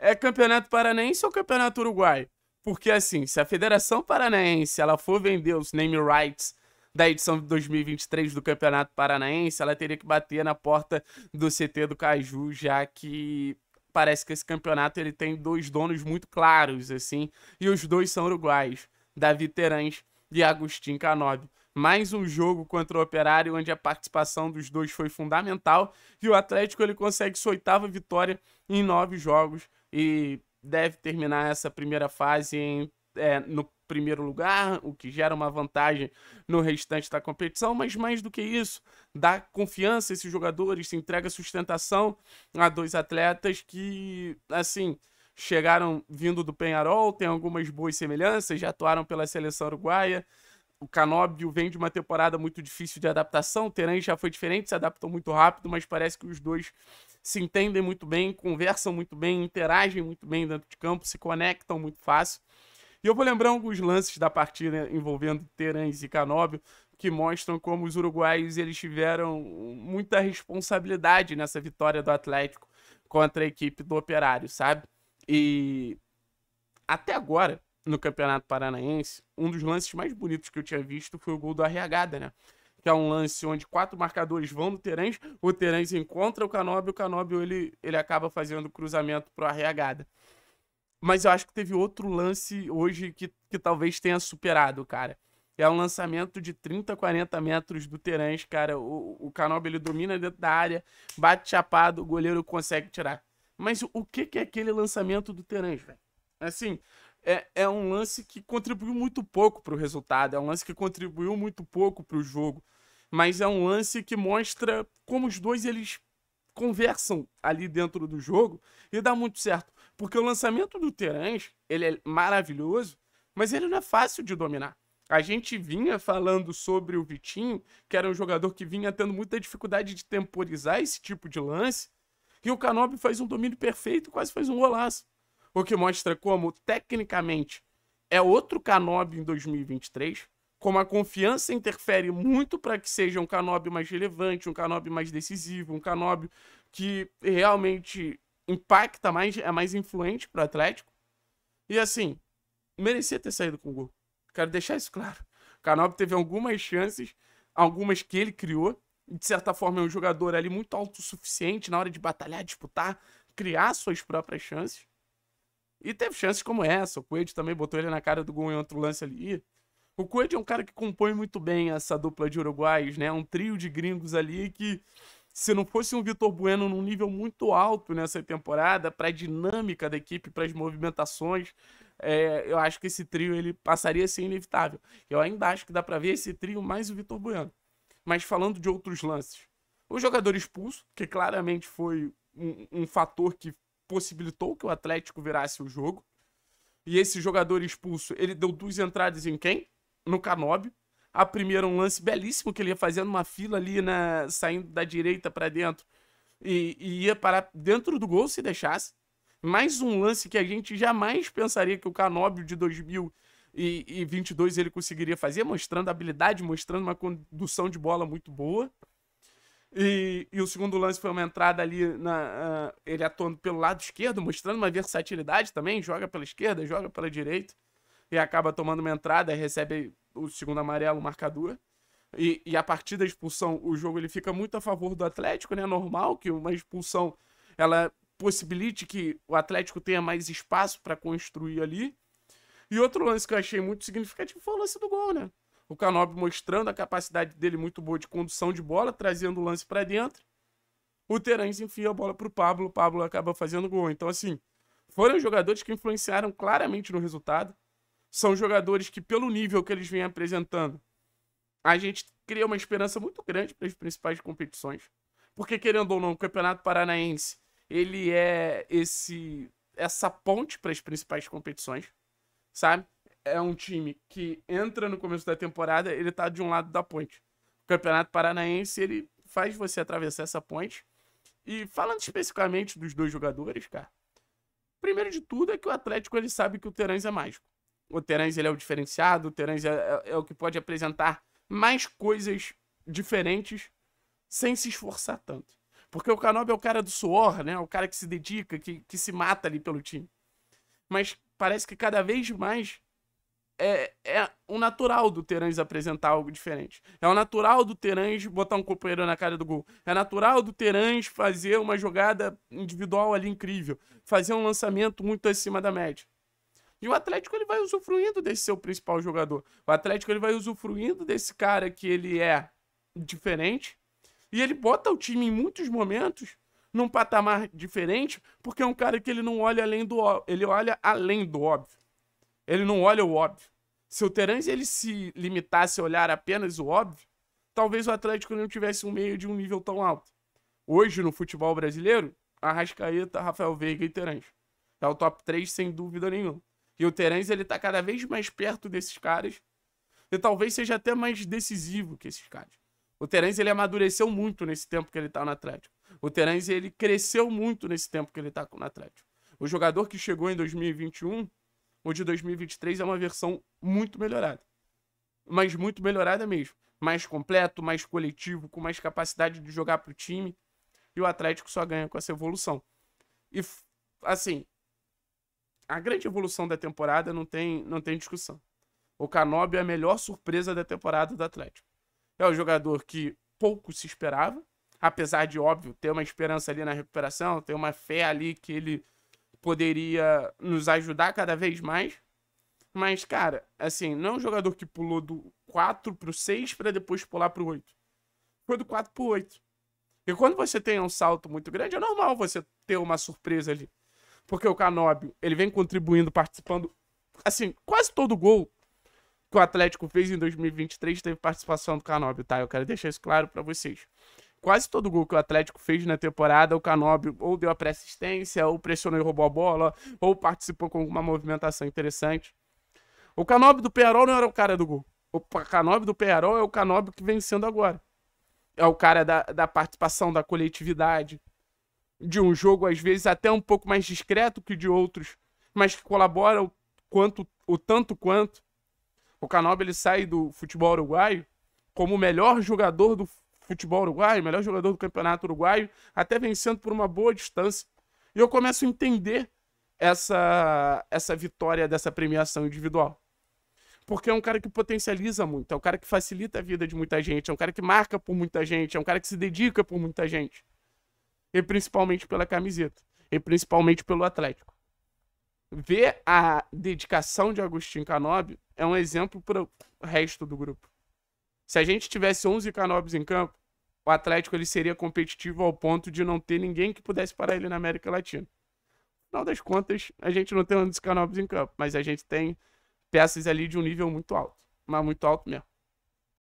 é Campeonato Paranaense ou Campeonato Uruguai? Porque assim, se a Federação Paranaense ela for vender os name rights da edição de 2023 do Campeonato Paranaense, ela teria que bater na porta do CT do Caju, já que parece que esse campeonato ele tem dois donos muito claros assim, e os dois são uruguais, Davi Terães e Agostinho Canobi. Mais um jogo contra o Operário onde a participação dos dois foi fundamental e o Atlético ele consegue sua oitava vitória em nove jogos e deve terminar essa primeira fase em, é, no primeiro lugar, o que gera uma vantagem no restante da competição, mas mais do que isso, dá confiança a esses jogadores, se entrega sustentação a dois atletas que, assim, chegaram vindo do Penharol, tem algumas boas semelhanças, já atuaram pela seleção uruguaia, o Canóbio vem de uma temporada muito difícil de adaptação. O Teran já foi diferente, se adaptou muito rápido, mas parece que os dois se entendem muito bem, conversam muito bem, interagem muito bem dentro de campo, se conectam muito fácil. E eu vou lembrar alguns lances da partida envolvendo Terãs e Canóbio, que mostram como os uruguaios eles tiveram muita responsabilidade nessa vitória do Atlético contra a equipe do Operário, sabe? E até agora, no Campeonato Paranaense, um dos lances mais bonitos que eu tinha visto foi o gol do Arregada, né? Que é um lance onde quatro marcadores vão no Terãs, o Terãs encontra o Canóbio, o Canóbio ele, ele acaba fazendo o cruzamento pro Arregada. Mas eu acho que teve outro lance hoje que, que talvez tenha superado, cara. É um lançamento de 30, 40 metros do Terãs, cara. O, o Canobi, ele domina dentro da área, bate chapado, o goleiro consegue tirar. Mas o que, que é aquele lançamento do Terãs, velho? Assim, é, é um lance que contribuiu muito pouco para o resultado, é um lance que contribuiu muito pouco para o jogo, mas é um lance que mostra como os dois eles conversam ali dentro do jogo e dá muito certo, porque o lançamento do Terence ele é maravilhoso, mas ele não é fácil de dominar. A gente vinha falando sobre o Vitinho, que era um jogador que vinha tendo muita dificuldade de temporizar esse tipo de lance, e o Canobi faz um domínio perfeito, quase faz um golaço o que mostra como, tecnicamente, é outro Canobi em 2023, como a confiança interfere muito para que seja um Canobi mais relevante, um Canobi mais decisivo, um Canobi que realmente impacta mais, é mais influente para o Atlético. E assim, merecia ter saído com o gol. Quero deixar isso claro. O Canobi teve algumas chances, algumas que ele criou. De certa forma, é um jogador ali muito autossuficiente na hora de batalhar, disputar, criar suas próprias chances. E teve chances como essa. O Coelho também botou ele na cara do gol em outro lance ali. O Coelho é um cara que compõe muito bem essa dupla de uruguaios, né? Um trio de gringos ali que, se não fosse um Vitor Bueno num nível muito alto nessa temporada, para a dinâmica da equipe, para as movimentações, é, eu acho que esse trio ele passaria a ser inevitável. Eu ainda acho que dá para ver esse trio mais o Vitor Bueno. Mas falando de outros lances, o jogador expulso, que claramente foi um, um fator que possibilitou que o Atlético virasse o jogo. E esse jogador expulso, ele deu duas entradas em quem? No Canobio. A primeira, um lance belíssimo que ele ia fazendo uma fila ali, na, né, saindo da direita para dentro. E, e ia parar dentro do gol se deixasse. Mais um lance que a gente jamais pensaria que o Canobio de 2022 ele conseguiria fazer, mostrando habilidade, mostrando uma condução de bola muito boa. E, e, o segundo lance foi uma entrada ali, na, uh, ele atuando pelo lado esquerdo, mostrando uma versatilidade também, joga pela esquerda, joga pela direita, e acaba tomando uma entrada, recebe o segundo amarelo, marcador. E, e a partir da expulsão, o jogo ele fica muito a favor do Atlético, né? É normal que uma expulsão ela possibilite que o Atlético tenha mais espaço para construir ali. E outro lance que eu achei muito significativo foi o lance do gol, né? O Canobio mostrando a capacidade dele muito boa de condução de bola, trazendo o lance para dentro. O Terães enfia a bola para o Pablo, o Pablo acaba fazendo gol. Então, assim, foram jogadores que influenciaram claramente no resultado. São jogadores que, pelo nível que eles vêm apresentando, a gente cria uma esperança muito grande para as principais competições. Porque, querendo ou não, o Campeonato Paranaense ele é esse essa ponte para as principais competições, sabe? é um time que entra no começo da temporada, ele tá de um lado da ponte. O Campeonato Paranaense, ele faz você atravessar essa ponte. E falando especificamente dos dois jogadores, cara, primeiro de tudo é que o Atlético ele sabe que o Terãs é mágico. O Terãs ele é o diferenciado, o Terãs é, é, é o que pode apresentar mais coisas diferentes sem se esforçar tanto. Porque o Canob é o cara do suor, né? O cara que se dedica, que, que se mata ali pelo time. Mas parece que cada vez mais é, é o natural do Terãs apresentar algo diferente. É o natural do Terãs botar um companheiro na cara do gol. É natural do Terãs fazer uma jogada individual ali incrível. Fazer um lançamento muito acima da média. E o Atlético ele vai usufruindo desse seu principal jogador. O Atlético ele vai usufruindo desse cara que ele é diferente. E ele bota o time em muitos momentos num patamar diferente, porque é um cara que ele não olha além do ele olha além do óbvio. Ele não olha o óbvio. Se o Terãs ele se limitasse a olhar apenas o óbvio, talvez o Atlético não tivesse um meio de um nível tão alto. Hoje, no futebol brasileiro, Arrascaeta, Rafael Veiga e Terãs. É o top 3, sem dúvida nenhuma. E o Terãs, ele tá cada vez mais perto desses caras. E talvez seja até mais decisivo que esses caras. O Terãs, ele amadureceu muito nesse tempo que ele tá no Atlético. O Terãs, ele cresceu muito nesse tempo que ele tá no Atlético. O jogador que chegou em 2021 o de 2023 é uma versão muito melhorada. Mas muito melhorada mesmo. Mais completo, mais coletivo, com mais capacidade de jogar pro time. E o Atlético só ganha com essa evolução. E, assim, a grande evolução da temporada não tem, não tem discussão. O Canobi é a melhor surpresa da temporada do Atlético. É o jogador que pouco se esperava, apesar de, óbvio, ter uma esperança ali na recuperação, ter uma fé ali que ele poderia nos ajudar cada vez mais. Mas, cara, assim, não é um jogador que pulou do 4 pro 6 para depois pular pro 8. Foi do 4 pro 8. E quando você tem um salto muito grande, é normal você ter uma surpresa ali. Porque o Canóbio, ele vem contribuindo, participando. Assim, quase todo gol que o Atlético fez em 2023 teve participação do Canóbio, tá? Eu quero deixar isso claro para vocês quase todo gol que o Atlético fez na temporada, o Canóbio ou deu a pré-assistência, ou pressionou e roubou a bola, ou participou com alguma movimentação interessante. O Canóbio do Pearol não era o cara do gol. O Canóbio do Pearol é o Canóbio que vem sendo agora. É o cara da, da participação, da coletividade, de um jogo, às vezes, até um pouco mais discreto que de outros, mas que colabora o, quanto, o tanto quanto. O Canóbio ele sai do futebol uruguaio como o melhor jogador do, futebol uruguaio, melhor jogador do campeonato uruguaio, até vencendo por uma boa distância. E eu começo a entender essa, essa vitória dessa premiação individual. Porque é um cara que potencializa muito, é um cara que facilita a vida de muita gente, é um cara que marca por muita gente, é um cara que se dedica por muita gente. E principalmente pela camiseta, e principalmente pelo Atlético. Ver a dedicação de Agostinho Canobi é um exemplo para o resto do grupo. Se a gente tivesse 11 Canobis em campo, o Atlético ele seria competitivo ao ponto de não ter ninguém que pudesse parar ele na América Latina. Afinal das contas, a gente não tem um dos Canobis em campo, mas a gente tem peças ali de um nível muito alto, mas muito alto mesmo.